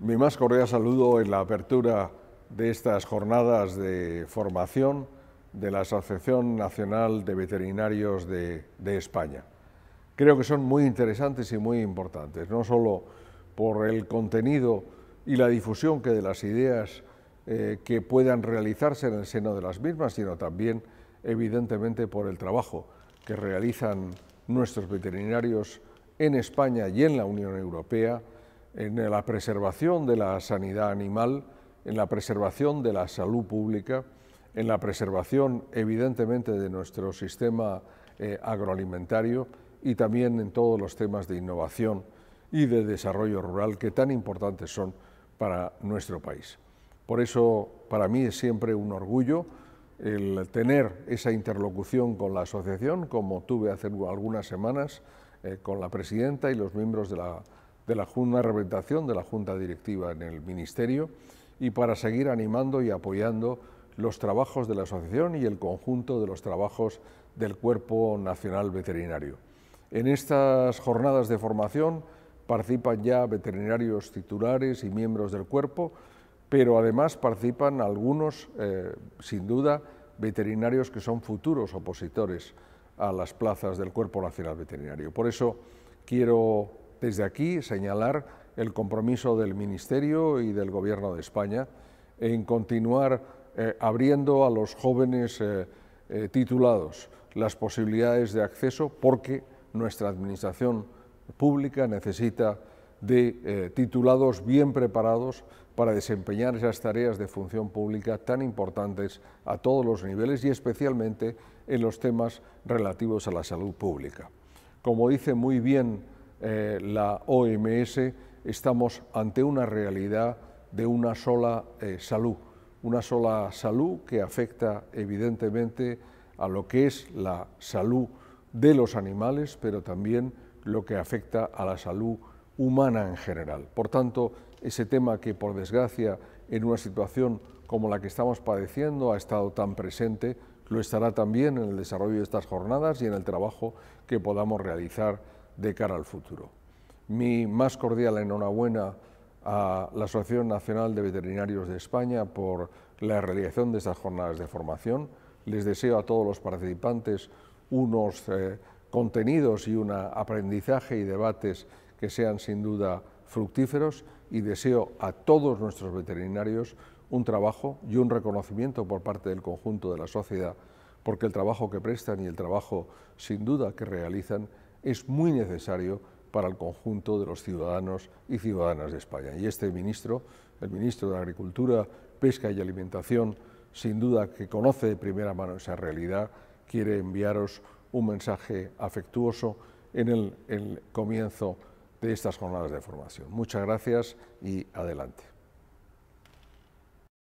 Mi más cordial saludo en la apertura de estas jornadas de formación de la Asociación Nacional de Veterinarios de, España. Creo que son muy interesantes y muy importantes, no solo por el contenido y la difusión que de las ideas eh, que puedan realizarse en el seno de las mismas, sino también, evidentemente, por el trabajo que realizan nuestros veterinarios en España y en la Unión Europea en la preservación de la sanidad animal, en la preservación de la salud pública, en la preservación evidentemente de nuestro sistema eh, agroalimentario y también en todos los temas de innovación y de desarrollo rural que tan importantes son para nuestro país. Por eso para mí es siempre un orgullo el tener esa interlocución con la asociación, como tuve hace algunas semanas eh, con la presidenta y los miembros de la de la Junta Representación, de la Junta Directiva en el Ministerio y para seguir animando y apoyando los trabajos de la asociación y el conjunto de los trabajos del Cuerpo Nacional Veterinario. En estas jornadas de formación participan ya veterinarios titulares y miembros del cuerpo, pero además participan algunos, eh, sin duda, veterinarios que son futuros opositores a las plazas del Cuerpo Nacional Veterinario. Por eso quiero desde aquí señalar el compromiso del Ministerio y del Gobierno de España en continuar eh, abriendo a los jóvenes eh, eh, titulados las posibilidades de acceso porque nuestra Administración pública necesita de titulados bien preparados para desempeñar esas tareas de función pública tan importantes a todos los niveles y especialmente en los temas relativos a la salud pública. Como dice muy bien eh, la OMS, estamos ante una realidad de una sola eh, salud, una sola salud que afecta evidentemente a lo que es la salud de los animales, pero también lo que afecta a la salud humana en general. Por tanto, ese tema que por desgracia en una situación como la que estamos padeciendo ha estado tan presente, lo estará también en el desarrollo de estas jornadas y en el trabajo que podamos realizar de cara al futuro. Mi más cordial enhorabuena a la Asociación Nacional de Veterinarios de España por la realización de estas jornadas de formación. Les deseo a todos los participantes unos eh, contenidos y un aprendizaje y debates que sean sin duda fructíferos y deseo a todos nuestros veterinarios un trabajo y un reconocimiento por parte del conjunto de la sociedad, porque el trabajo que prestan y el trabajo sin duda que realizan es muy necesario para el conjunto de los ciudadanos y ciudadanas de España. Y este ministro, el ministro de Agricultura, Pesca y Alimentación, sin duda que conoce de primera mano esa realidad, quiere enviaros un mensaje afectuoso en el, comienzo de estas jornadas de formación. Muchas gracias y adelante.